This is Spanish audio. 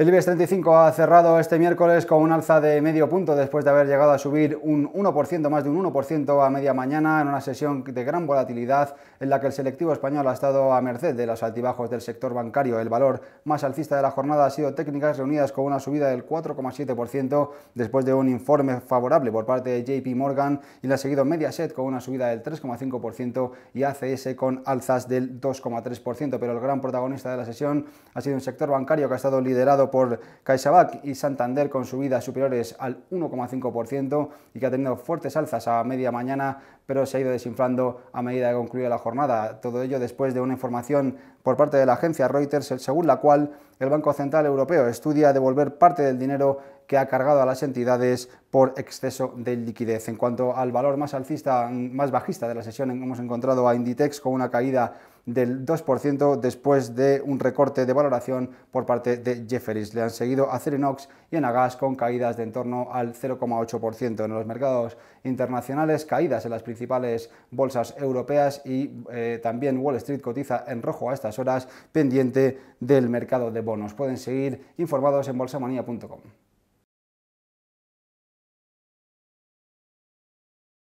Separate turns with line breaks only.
El IBEX 35 ha cerrado este miércoles con un alza de medio punto después de haber llegado a subir un 1%, más de un 1% a media mañana en una sesión de gran volatilidad en la que el selectivo español ha estado a merced de los altibajos del sector bancario. El valor más alcista de la jornada ha sido técnicas reunidas con una subida del 4,7% después de un informe favorable por parte de JP Morgan y la ha seguido Mediaset con una subida del 3,5% y ACS con alzas del 2,3%, pero el gran protagonista de la sesión ha sido un sector bancario que ha estado liderado por CaixaBank y Santander con subidas superiores al 1,5% y que ha tenido fuertes alzas a media mañana, pero se ha ido desinflando a medida que concluye la jornada. Todo ello después de una información por parte de la agencia Reuters, según la cual el Banco Central Europeo estudia devolver parte del dinero que ha cargado a las entidades por exceso de liquidez. En cuanto al valor más alcista, más bajista de la sesión, hemos encontrado a Inditex con una caída del 2% después de un recorte de valoración por parte de Jefferies. Le han seguido a Cerinox y a con caídas de en torno al 0,8% en los mercados internacionales, caídas en las principales bolsas europeas y eh, también Wall Street cotiza en rojo a estas horas pendiente del mercado de bonos. Pueden seguir informados en bolsamanía.com.